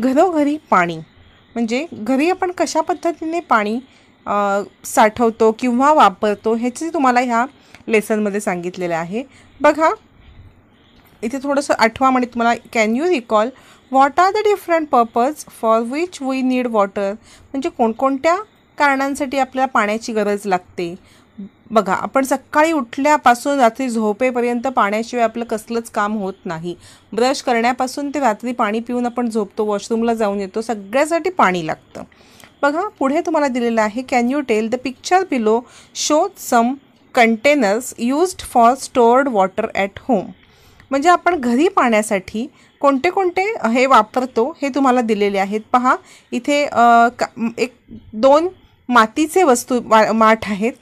घरोघरी पाणी म्हणजे घरी आपण कशा पद्धतीने पाणी साठवतो किंवा वापरतो ह्याचं तुम्हाला ह्या लेसनमध्ये सांगितलेलं आहे बघा इथे थोडंसं आठवा म्हणजे तुम्हाला can you recall what are the different purpose for which we need water म्हणजे कोणकोणत्या कारणांसाठी आपल्याला पाण्याची गरज लागते बघा आपण सकाळी उठल्यापासून रात्री झोपेपर्यंत पाण्याशिवाय आपलं कसलंच काम होत नाही ब्रश करण्यापासून ते रात्री पाणी पिऊन आपण झोपतो वॉशरूमला जाऊन येतो सगळ्यासाठी पाणी लागतं बघा पुढे तुम्हाला दिलेलं आहे can you tell the picture below show some containers used for stored water at home म्हणजे आपण घरी पाण्यासाठी कोणते कोणते हे वापरतो हे तुम्हाला दिलेले आहेत पहा इथे एक दोन मातीचे वस्तू वा माठ आहेत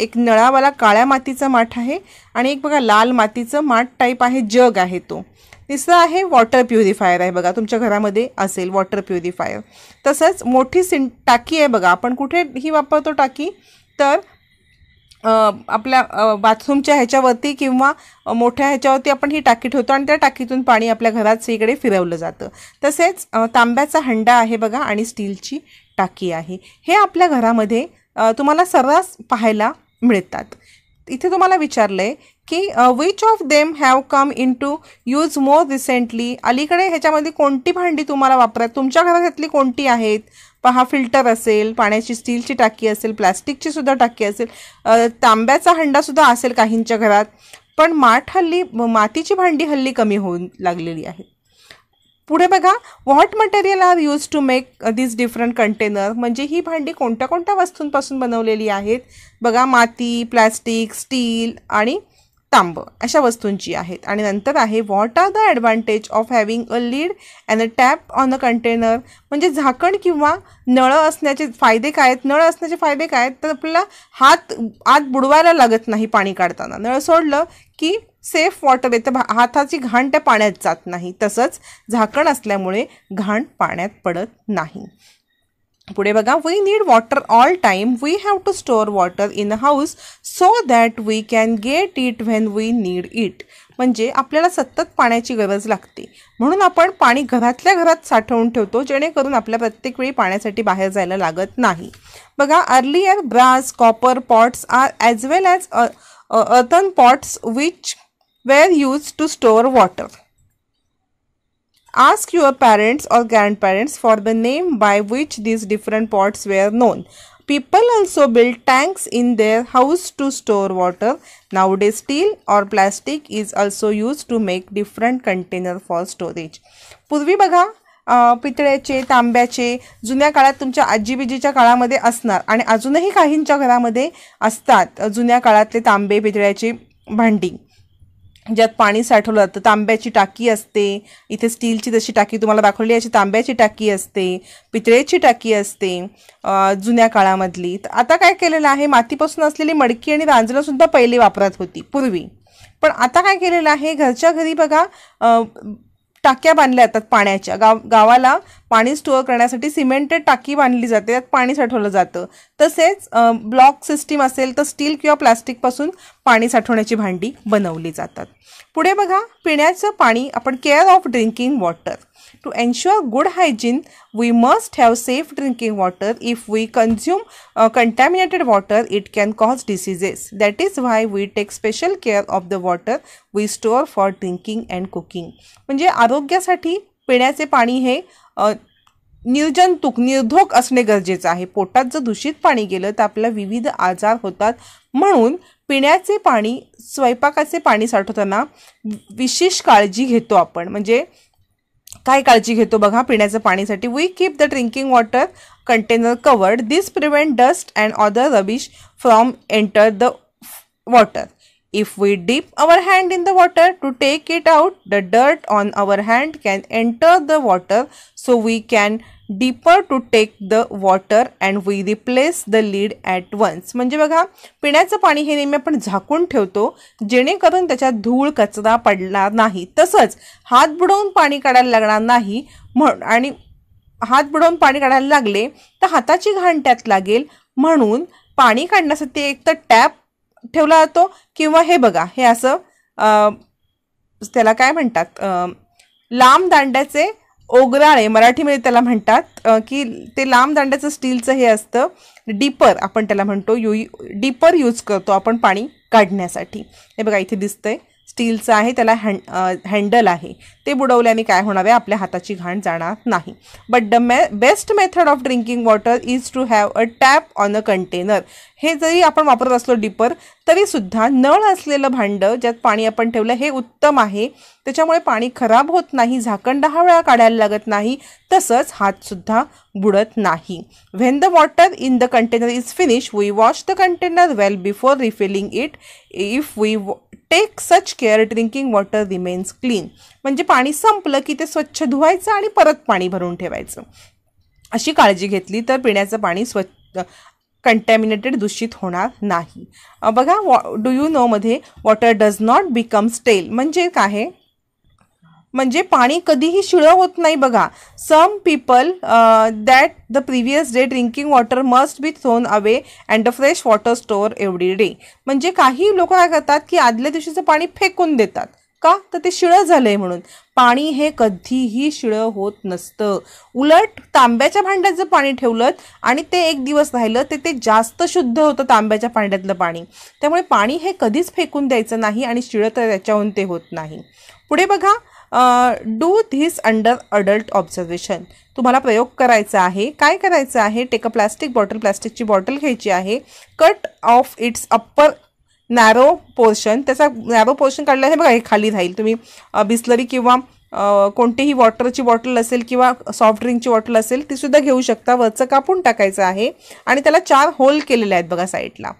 एक नळावाला काळ्या मातीचं माठ आहे आणि एक बघा लाल मातीचं माठ टाईप आहे जग आहे तो तिसरं आहे वॉटर प्युरिफायर आहे बघा तुमच्या घरामध्ये असेल वॉटर प्युरिफायर तसंच मोठी सिं टाकी आहे बघा आपण कुठे ही वापरतो टाकी तर आपल्या बाथरूमच्या ह्याच्यावरती किंवा मोठ्या ह्याच्यावरती आपण ही टाकी ठेवतो आणि त्या टाकीतून पाणी आपल्या घरात सगळीकडे फिरवलं जातं तसेच तांब्याचा हंडा आहे बघा आणि स्टीलची टाकी आहे हे आपल्या घरामध्ये तुम्हाला सर्रास पाहायला मिळतात इथे तुम्हाला विचारलं आहे की which of them have come in to use more recently अलीकडे ह्याच्यामध्ये कोणती भांडी तुम्हाला वापरात तुमच्या घरातली कोणती आहेत पहा फिल्टर असेल पाण्याची स्टीलची टाकी असेल प्लॅस्टिकची सुद्धा टाकी असेल तांब्याचा हंडासुद्धा असेल काहींच्या घरात पण माठ हल्ली मातीची भांडी हल्ली कमी होऊन लागलेली आहेत पुढे बघा what material are use to make this different container म्हणजे ही भांडी कोणत्या कोणत्या वस्तूंपासून बनवलेली आहेत बघा माती प्लॅस्टिक स्टील आणि तांब अशा वस्तूंची आहेत आणि नंतर आहे what are the advantage of having a lid and a tap on a container म्हणजे झाकण किंवा नळं असण्याचे फायदे काय आहेत नळं असण्याचे फायदे काय आहेत तर आपल्याला हात आत बुडवायला लागत नाही पाणी काढताना नळ सोडलं की सेफ वॉटर येतं हाताची घाण त्या पाण्यात जात नाही तसंच झाकण असल्यामुळे घाण पाण्यात पडत नाही पुढे बघा we need water all time we have to store water in a house so that we can get it when we need it म्हणजे आपल्याला सतत पाण्याची गरज लागते म्हणून आपण पाणी घरातल्या घरात साठवून ठेवतो जेणेकरून आपल्या प्रत्येक वेळी पाण्यासाठी बाहेर जायला लागत नाही बघा earlier brass copper pots are as well as earthen pots which were used to store water. Ask your parents or grandparents for the name by which these different pots were known. People also built tanks in their house to store water. Nowadays steel or plastic is also used to make different containers for storage. पूर्वी बघा पितळ्याचे तांब्याचे जुन्या काळात तुमच्या आजीबीजीच्या काळामध्ये असणार kahincha kala काहींच्या asta असतात kala काळातले tambe pitreche bandi. ज्यात पाणी साठवलं जातं तांब्याची टाकी असते इथे स्टीलची जशी टाकी तुम्हाला दाखवली अशी तांब्याची टाकी असते पितळेची टाकी असते जुन्या काळामधली तर आता काय केलेलं आहे मातीपासून असलेली मडकी आणि रांजणंसुद्धा पहिले वापरात होती पूर्वी पण आता काय केलेलं आहे घरच्या घरी बघा टाक्या बांधल्या जातात पाण्याच्या गाव गावाला पाणी स्टोअर करण्यासाठी सिमेंटेड टाकी बांधली जाते त्यात पाणी साठवलं जातं तसेच ब्लॉक सिस्टीम असेल तर स्टील किंवा प्लॅस्टिकपासून पाणी साठवण्याची भांडी बनवली जातात पुढे बघा पिण्याचं पाणी आपण care of drinking water to ensure good hygiene, we must have safe drinking water if we consume contaminated water it can cause cause that is why we take special care of the water we we for drinking and cooking म्हणजे आरोग्यासाठी पिण्याचे पाणी हे निर्जंतुक निर्धोक असणे गरजेचं आहे पोटात जर दूषित पाणी गेलं तर आपल्याला विविध आजार होतात म्हणून पिण्याचे पाणी स्वयंपाकाचे पाणी साठवताना विशेष काळजी घेतो आपण म्हणजे काय काळजी घेतो बघा पिण्याचं पाणीसाठी we keep the drinking water container covered this prevent dust and other rubbish from enter the water If we dip our hand in the water to take it out, the dirt on our hand can enter the water so we can dipper to take the water and we replace the lid at once म्हणजे बघा पिण्याचं पाणी हे नेहमी आपण झाकून ठेवतो जेणेकरून त्याच्यात धूळ कचरा पडणार नाही तसंच हात बुडवून पाणी काढायला लागणार नाही म्हण आणि हात बुडवून पाणी काढायला लागले तर हाताची घाण त्यात लागेल म्हणून पाणी काढण्यासाठी एक तर टॅप ठेवला जातो किंवा हे बघा हे असं त्याला काय म्हणतात लांब दांड्याचे ओगराळे मराठीमध्ये त्याला म्हणतात की ते लांब दांड्याचं स्टीलचं हे असतं डीपर आपण त्याला म्हणतो यु डीपर यूज करतो आपण पाणी काढण्यासाठी हे बघा इथे दिसतंय स्टीलचं आहे त्याला हँड हँडल आहे ते बुडवल्याने काय आहे आपल्या हाताची घाण जाणार नाही but the may best method of drinking water is to have a tap on a container हे जरी आपण वापरत असलो डिपर तरीसुद्धा नळ असलेलं भांडं ज्यात पाणी आपण ठेवलं हे उत्तम आहे त्याच्यामुळे पाणी खराब होत नाही झाकण दहा वेळा काढायला लागत नाही तसंच हातसुद्धा बुडत नाही when the water in the container is finish we wash the container well before refilling it if we take such care drinking water remains clean म्हणजे पाणी पाणी संपलं की ते स्वच्छ धुवायचं आणि परत पाणी भरून ठेवायचं अशी काळजी घेतली तर पिण्याचं पाणी स्वच्छ कंटॅमिनेटेड दूषित होणार नाही बघा वॉ डू यू नोमध्ये water does not become stale म्हणजे काय म्हणजे पाणी कधीही शिळं होत नाही बघा some people that the previous day drinking water must be thrown away and the fresh water store every day म्हणजे काही लोक काय करतात की आदल्या दिवशीचं पाणी फेकून देतात का तर ते शिळं झालंय म्हणून पाणी हे कधीही शिळं होत नसतं उलट तांब्याच्या भांड्यात जर पाणी ठेवलं आणि ते एक दिवस राहिलं ते ते जास्त शुद्ध होतं तांब्याच्या भांड्यातलं पाणी त्यामुळे पाणी हे कधीच फेकून द्यायचं नाही आणि शिळं तर त्याच्याहून ते होत नाही पुढे बघा do this under adult observation तुम्हाला प्रयोग करायचा आहे काय करायचं आहे टेक अ प्लास्टिक बॉटल प्लास्टिकची बॉटल घ्यायची आहे cut off its upper narrow portion त्याचा नॅरो पोर्शन काढला हे बघा हे खाली राहील तुम्ही बिस्लरी किंवा कोणतीही वॉटरची बॉटल असेल किंवा सॉफ्ट ड्रिंकची बॉटल असेल तीसुद्धा घेऊ शकता वरचं कापून टाकायचं आहे आणि त्याला चार होल केलेले आहेत बघा साईडला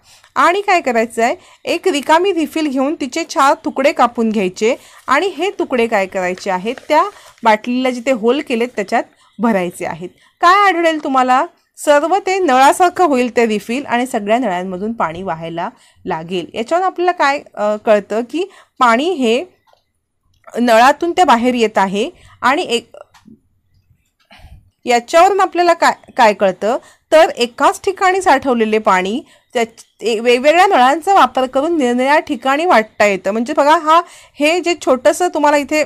आणि काय करायचं आहे एक रिकामी रिफिल घेऊन तिचे चार तुकडे कापून घ्यायचे आणि हे तुकडे काय करायचे आहेत त्या बाटलीला जिथे होल केलेत त्याच्यात भरायचे आहेत काय आढळेल तुम्हाला सर्व ते नळासारखं होईल ते रिफिल आणि सगळ्या नळ्यांमधून पाणी व्हायला लागेल याच्यावर आपल्याला काय कळतं की पाणी हे नळातून ते बाहेर येत आहे आणि एक याच्यावरून आपल्याला काय काय कळतं तर एकाच ठिकाणी साठवलेले पाणी त्या वेगवेगळ्या नळांचा वापर करून निरनिळ्या ठिकाणी वाटता येतं म्हणजे बघा हा हे जे छोटंसं तुम्हाला इथे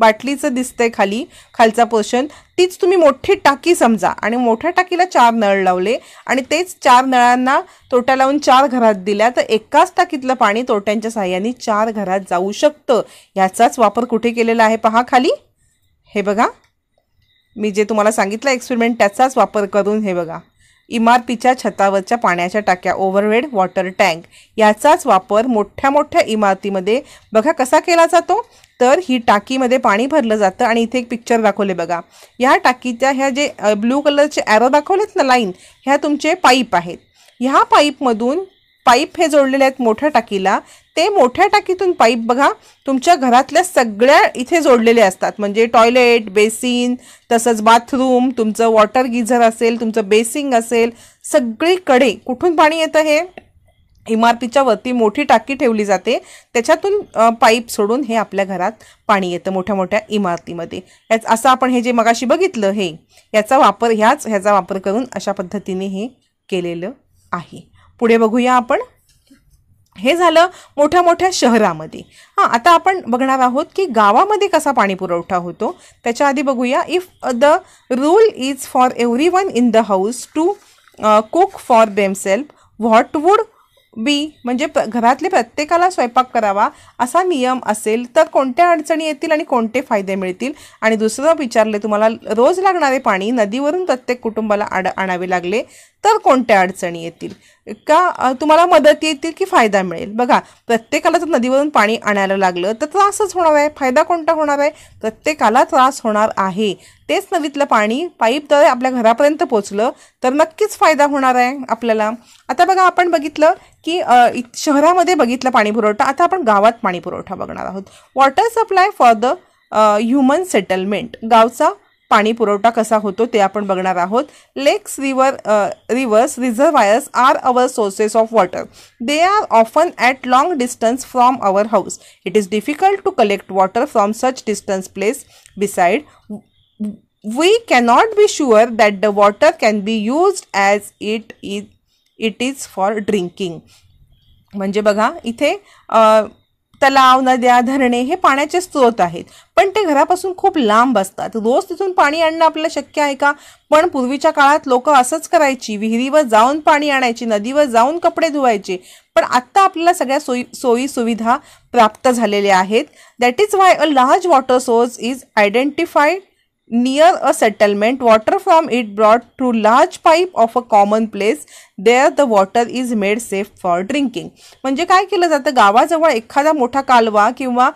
बाटलीचं दिसतंय खाली खालचा पोर्शन तीच तुम्ही मोठी टाकी समजा आणि मोठ्या टाकीला चार नळ लावले आणि तेच चार नळांना तोट्या लावून चार घरात दिल्या तर एकाच टाकीतलं पाणी तोट्यांच्या साह्याने चार घरात जाऊ शकतं ह्याचाच वापर कुठे केलेला आहे पहा खाली हे बघा मी जे तुम्हाला सांगितलं एक्सपेरिमेंट त्याचाच वापर करून हे बघा इमारतीच्या छतावरच्या पाण्याच्या टाक्या ओव्हरहेड वॉटर टँक याचाच वापर मोठ्या मोठ्या इमारतीमध्ये बघा कसा केला जातो तर ही टाकीमध्ये पाणी भरलं जातं आणि इथे एक पिक्चर दाखवले बघा ह्या टाकीच्या ह्या जे ब्लू कलरचे ॲरो दाखवलेत ना लाईन ह्या तुमचे पाईप आहेत ह्या पाईपमधून पाईप हे जोडलेले आहेत मोठ्या टाकीला ते मोठ्या टाकीतून पाईप बघा तुमच्या घरातल्या सगळ्या इथे जोडलेले असतात म्हणजे टॉयलेट बेसिन तसंच बाथरूम तुमचं वॉटर गिझर असेल तुमचं बेसिंग असेल सगळीकडे कुठून पाणी येतं हे इमारतीच्या वरती मोठी टाकी ठेवली जाते त्याच्यातून पाईप सोडून हे आपल्या घरात पाणी येतं मोठ्या मोठ्या इमारतीमध्ये याच असं आपण हे जे मगाशी बघितलं हे याचा वापर ह्याच ह्याचा वापर करून अशा पद्धतीने हे केलेलं आहे पुढे बघूया आपण हे झालं मोठ्या मोठ्या शहरामध्ये हां आता आपण बघणार आहोत की गावामध्ये कसा पाणी पुरवठा होतो त्याच्या आधी बघूया if the rule is for every one in the house to cook for themselves what would be म्हणजे घरातले प्रत्येकाला स्वयंपाक करावा असा नियम असेल तर कोणत्या अडचणी येतील आणि कोणते फायदे मिळतील आणि दुसरं विचारले तुम्हाला रोज लागणारे पाणी नदीवरून प्रत्येक कुटुंबाला आणावे लागले तर कोणत्या अडचणी येतील का तुम्हाला मदत येतील की फायदा मिळेल बघा प्रत्येकाला जर नदीवरून पाणी आणायला लागलं तर त्रासच होणार आहे फायदा कोणता होणार आहे प्रत्येकाला त्रास होणार आहे तेच नदीतलं पाणी पाईपद्वारे आपल्या घरापर्यंत पोचलं तर नक्कीच फायदा होणार आहे आपल्याला आता बघा आपण बघितलं की शहरामध्ये बघितलं पाणी पुरवठा आता आपण गावात पाणी पुरवठा बघणार आहोत water supply for the human settlement गावचा पाणी पुरवठा कसा होतो ते आपण बघणार आहोत lakes river rivers reservoirs are our sources of water they are often at long distance from our house it is difficult to collect water from such distance place beside we cannot be sure that the water can be use as it is it is for drinking म्हणजे बघा इथे तलाव नद्या धरणे हे पाण्याचे स्रोत आहेत पण ते घरापासून खूप लांब असतात रोज तिथून पाणी आणणं आपलं शक्य आहे का पण पूर्वीच्या काळात लोक असंच करायची विहिरीवर जाऊन पाणी आणायची नदीवर जाऊन कपडे धुवायचे पण आत्ता आपल्याला सगळ्या सोयी सोयी सुविधा प्राप्त झालेल्या आहेत that is why a large water source is identified near a settlement water from it brought through large pipe of a common place there the water is made safe for drinking म्हणजे काय केलं जातं गावाजवळ एखादा मोठा कालवा किंवा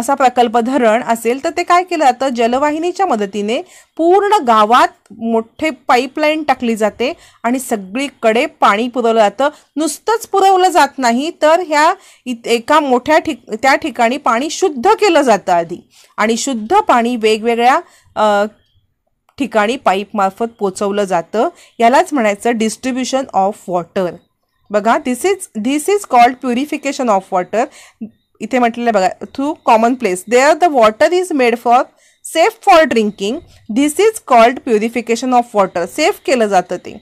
असा प्रकल्प धरण असेल तर ते काय केलं जातं जलवाहिनीच्या मदतीने पूर्ण गावात मोठे पाईपलाईन टाकली जाते आणि सगळीकडे पाणी पुरवलं जातं नुसतंच पुरवलं जात नाही तर ह्या एका मोठ्या ठिक त्या ठिकाणी पाणी शुद्ध केलं जातं आधी आणि शुद्ध पाणी वेगवेगळ्या ठिकाणी पाईपमार्फत पोचवलं जातं यालाच म्हणायचं डिस्ट्रीब्युशन ऑफ वॉटर बघा this is this is called purification of water इथे म्हटलेलं बघा through common place there the water is made for safe for drinking this is called purification of water safe केलं जातं ते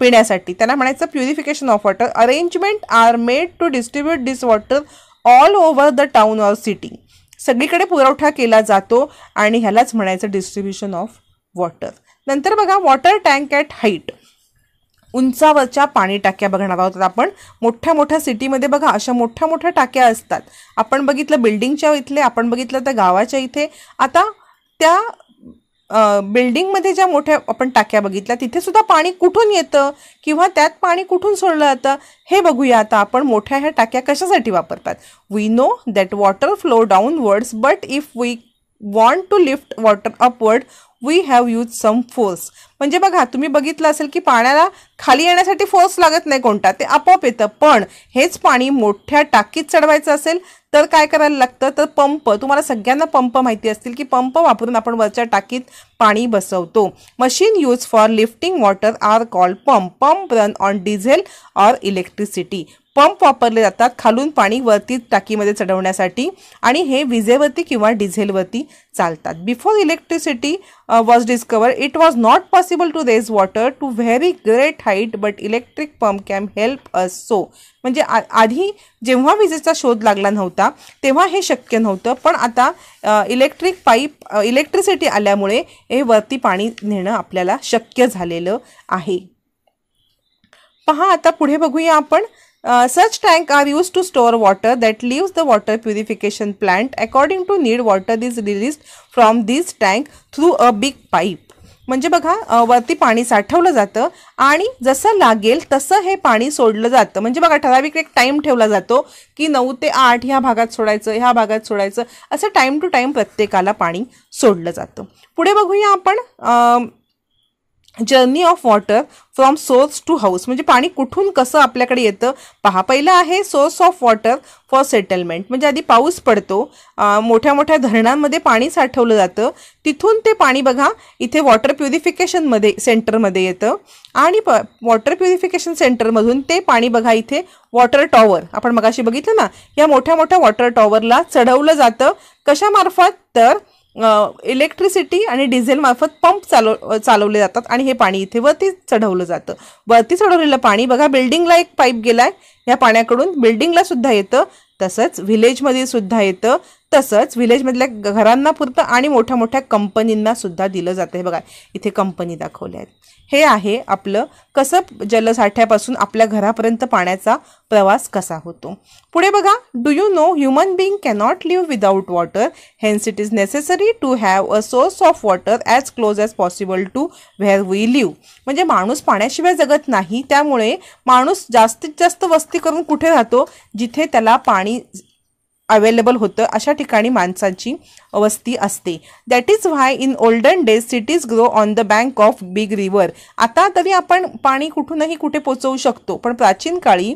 पिण्यासाठी त्याला म्हणायचं purification of water arrangement are made to distribute this water all over the town or city सगळीकडे पुरवठा केला जातो आणि ह्यालाच म्हणायचं डिस्ट्रीब्युशन ऑफ वॉटर नंतर बघा वॉटर टँक ॲट हाईट उंचावरच्या पाणी टाक्या बघणार आहोत आपण मोठ्या मोठ्या सिटीमध्ये बघा अशा मोठ्या मोठ्या टाक्या असतात आपण बघितलं बिल्डिंगच्या इथले आपण बघितलं त्या गावाच्या इथे आता त्या बिल्डिंगमध्ये ज्या मोठ्या आपण टाक्या बघितल्या तिथे सुद्धा पाणी कुठून येतं किंवा त्यात पाणी कुठून सोडलं जातं हे बघूया आता आपण मोठ्या ह्या टाक्या कशासाठी वापरतात we know that water flow downwards but if we want to lift water upward we have use some force म्हणजे बघा तुम्ही बघितलं असेल की पाण्याला खाली येण्यासाठी फोर्स लागत नाही कोणता ते आपोआप येतं पण हेच पाणी मोठ्या टाकीत चढवायचं असेल तर काय करायला लागतं तर पंप तुम्हाला सगळ्यांना पंप माहिती असतील की पंप वापरून आपण वरच्या टाकीत पाणी बसवतो machine use for lifting water are called pump pump run on diesel or electricity pump वापरले जातात खालून पाणी वरती टाकीमध्ये चढवण्यासाठी आणि हे विजेवरती किंवा डिझेलवरती चालतात before electricity was discover it was not possible to raise water to very great height but electric pump came help us so म्हणजे आ आधी जेव्हा विजेचा शोध लागला नव्हता तेव्हा हे शक्य नव्हतं पण आता इलेक्ट्रिक पाईप इलेक्ट्रिसिटी आल्यामुळे हे वरती पाणी नेणं आपल्याला शक्य झालेलं आहे पहा आता पुढे बघूया आपण Uh, such tank are used to store water that leaves the water purification plant. According to need, water is released from this tank through a big pipe. म्हणजे बघा वरती पाणी साठवलं जातं आणि जसं लागेल तसं हे पाणी सोडलं जातं म्हणजे बघा ठराविक एक टाईम ठेवला जातो की नऊ ते आठ ह्या भागात सोडायचं ह्या भागात सोडायचं असं टाईम टू टाईम प्रत्येकाला पाणी सोडलं जातं पुढे बघूया आपण journey of water from source to house म्हणजे पाणी कुठून कसं आपल्याकडे येतं पहा पहिलं आहे source of water for settlement म्हणजे आधी पाऊस पडतो मोठ्या मोठ्या धरणांमध्ये पाणी साठवलं जातं तिथून ते पाणी बघा इथे वॉटर प्युरिफिकेशनमध्ये सेंटरमध्ये येतं आणि प वॉटर प्युरिफिकेशन सेंटरमधून ते पाणी बघा इथे वॉटर टॉवर आपण मगाशी बघितलं ना या मोठ्या मोठ्या वॉटर टॉवरला चढवलं जातं कशामार्फत तर इलेक्ट्रिसिटी आणि डिझेलमार्फत पंप चालव चालवले जातात आणि हे पाणी इथे वरती चढवलं जातं वरती चढवलेलं पाणी बघा बिल्डिंगला एक पाईप गेलाय ह्या पाण्याकडून बिल्डिंगला सुद्धा येतं तसंच व्हिलेजमध्ये सुद्धा येतं तसंच विलेजमधल्या घरांना पुरतं आणि मोठ्या मोठ्या कंपनींना सुद्धा दिलं जातं हे बघा इथे कंपनी दाखवल्या आहेत हे आहे आपलं कसं जलसाठ्यापासून आपल्या घरापर्यंत पाण्याचा प्रवास कसा होतो पुढे बघा do you know human being cannot live without water hence it is necessary to have a source of water as close as possible to where we live म्हणजे माणूस पाण्याशिवाय जगत नाही त्यामुळे माणूस जास्तीत जास्त वस्ती करून कुठे राहतो जिथे त्याला पाणी अवेलेबल होतं अशा ठिकाणी माणसांची वस्ती असते that is why in olden days cities grow on the bank of big river आता तरी आपण पाणी कुठूनही कुठे पोचवू शकतो पण प्राचीन काळी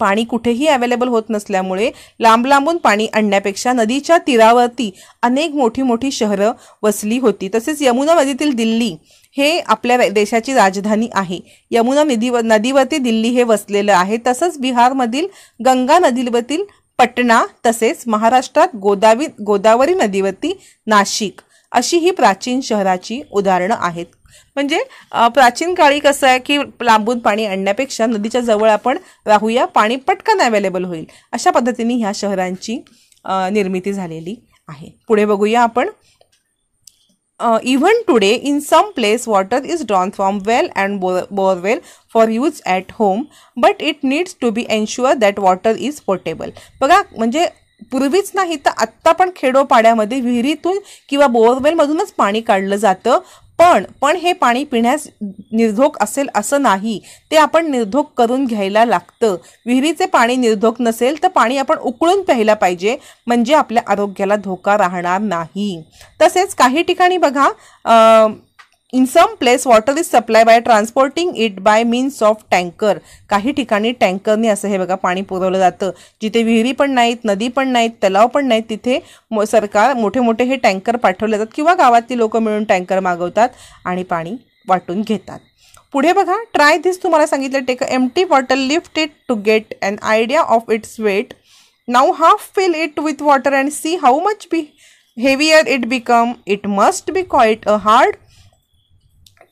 पाणी कुठेही अवेलेबल होत नसल्यामुळे लांब लांबून पाणी आणण्यापेक्षा नदीच्या तीरावरती अनेक मोठी मोठी शहरं वसली होती तसेच यमुना नदीतील दिल्ली हे आपल्या देशाची राजधानी आहे यमुना नदीवर नदीवरती दिल्ली हे वसलेलं आहे तसंच बिहारमधील गंगा नदीवरील पटना तसेच महाराष्ट्रात गोदावी गोदावरी नदीवरती नाशिक अशी ही प्राचीन शहराची उदाहरणं आहेत म्हणजे प्राचीन काळी कसं आहे की लांबून पाणी आणण्यापेक्षा नदीच्या जवळ आपण राहूया पाणी पटकन अवेलेबल होईल अशा पद्धतीने ह्या शहरांची निर्मिती झालेली आहे पुढे बघूया आपण even today in some place water is drawn from well and bore borewell for use at home but it needs to be ensure that water is portable बघा म्हणजे पूर्वीच नाही तर आत्ता पण खेडोपाड्यामध्ये विहिरीतून किंवा बोअरवेलमधूनच पाणी काढलं जातं पण पण हे पाणी पिण्यास निर्धोक असेल असं नाही ते आपण निर्धोक करून घ्यायला लागतं विहिरीचे पाणी निर्धोक नसेल तर पाणी आपण उकळून प्यायला पाहिजे म्हणजे आपल्या आरोग्याला धोका राहणार नाही तसेच काही ठिकाणी बघा in some place water is supply by transporting it by means of tanker काही ठिकाणी टँकरने असं हे बघा पाणी पुरवलं जातं जिथे विहिरी पण नाहीत नदी पण नाहीत तलाव पण नाहीत तिथे सरकार मोठे मोठे हे टँकर पाठवले जातात किंवा गावातली लोक मिळून टँकर मागवतात आणि पाणी वाटून घेतात पुढे बघा ट्राय दिस तुम्हाला सांगितलं take empty water lift it to get an idea of its weight now half fill it with water and see how much be heavier it become it must be quite a hard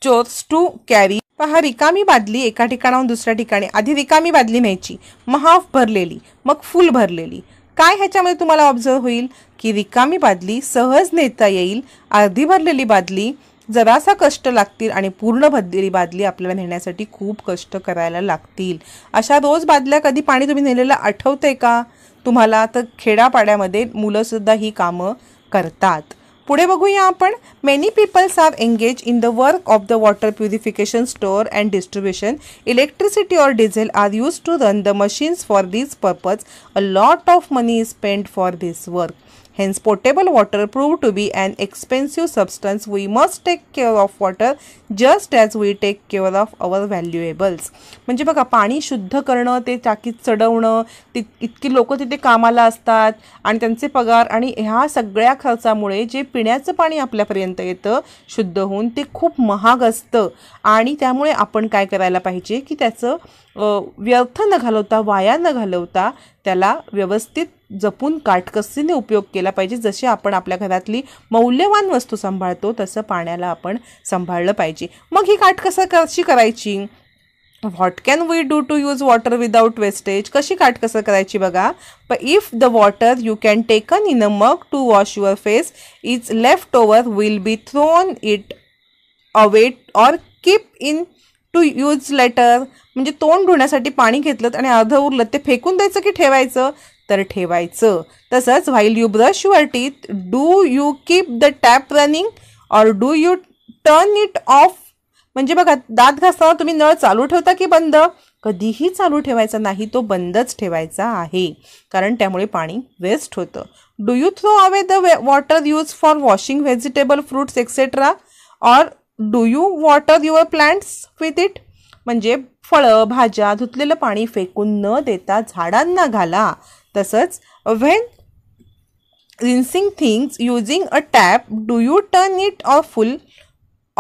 chores to carry पहा रिकामी बादली एका ठिकाणाहून दुसऱ्या ठिकाणी आधी रिकामी बादली न्यायची मग हाफ भरलेली मग फुल भरलेली काय ह्याच्यामध्ये तुम्हाला ऑब्झर्व होईल की रिकामी बादली सहज नेता येईल अर्धी भरलेली बादली जरासा कष्ट लागतील आणि पूर्ण भरलेली बादली आपल्याला नेण्यासाठी खूप कष्ट करायला लागतील अशा रोज बादल्या कधी पाणी तुम्ही नेलेलं आठवते का तुम्हाला तर खेड्यापाड्यामध्ये मुलंसुद्धा ही कामं करतात पुढे बघूया आपण many peoples are engage in the work of the water purification store and distribution electricity or diesel are use to run the machines for this purpose a lot of money is spend for this work Hence, potable water proved to be an expensive substance. We must take care of water just as we take care of our valuables. म्हणजे बघा पाणी शुद्ध करणं ते टाकीत चढवणं तित इतकी लोक तिथे कामाला असतात आणि त्यांचे पगार आणि ह्या सगळ्या खर्चामुळे जे पिण्याचं पाणी आपल्यापर्यंत येतं शुद्ध होऊन ते खूप महाग असतं आणि त्यामुळे आपण काय करायला पाहिजे की त्याचं व्यर्थ न घालवता वाया न घालवता त्याला व्यवस्थित जपून काटकसीने उपयोग केला पाहिजे जसे आपण आपल्या घरातली मौल्यवान वस्तू सांभाळतो तसं पाण्याला आपण सांभाळलं पाहिजे मग ही काटकसा कशी करायची what can we do to use water without wastage कशी काटकसर करायची बघा प if the water you can taken in a mug to wash your face is left over will be thrown it away or keep in to use later म्हणजे तोंड धुण्यासाठी पाणी घेतलं आणि अर्ध उरलं ते फेकून द्यायचं की ठेवायचं तर ठेवायचं तसंच while you brush your teeth do you keep the tap running or do you turn it off म्हणजे बघा दात घासताना तुम्ही नळ चालू ठेवता की बंद कधीही चालू ठेवायचा नाही तो बंदच ठेवायचा आहे कारण त्यामुळे पाणी वेस्ट होतं do you throw away the way water use for washing vegetable fruits etcetera or do you water your plants with it म्हणजे फळं भाज्या धुतलेलं पाणी फेकून न देता झाडांना घाला तसंच when rinsing things using a tap do you turn it or full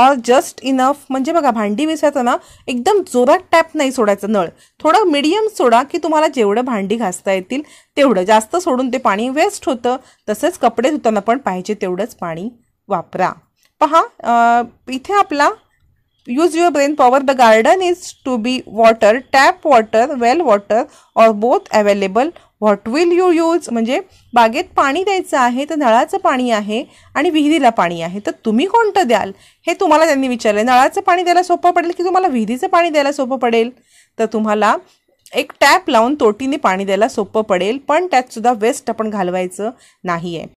or just enough म्हणजे बघा भांडी विसरताना एकदम जोरात टॅप नाही सोडायचं नळ थोडं मिडियम सोडा की तुम्हाला जेवढं भांडी घासता येतील तेवढं जास्त सोडून ते पाणी वेस्ट होतं तसंच कपडे धुताना पण पाहिजे तेवढंच पाणी वापरा पहा इथे आपला use your brain power the garden is to be water tap water well water or both available what will you use म्हणजे बागेत पाणी द्यायचं आहे तर नळाचं पाणी आहे आणि विहिरीला पाणी आहे तर तुम्ही कोणतं द्याल हे तुम्हाला त्यांनी विचारलं नळाचं पाणी द्यायला सोपं पडेल की तुम्हाला विहिरीचं पाणी द्यायला सोपं पडेल तर तुम्हाला एक टॅप लावून तोटीने पाणी द्यायला सोपं पडेल पण त्यातसुद्धा वेस्ट आपण घालवायचं नाही आहे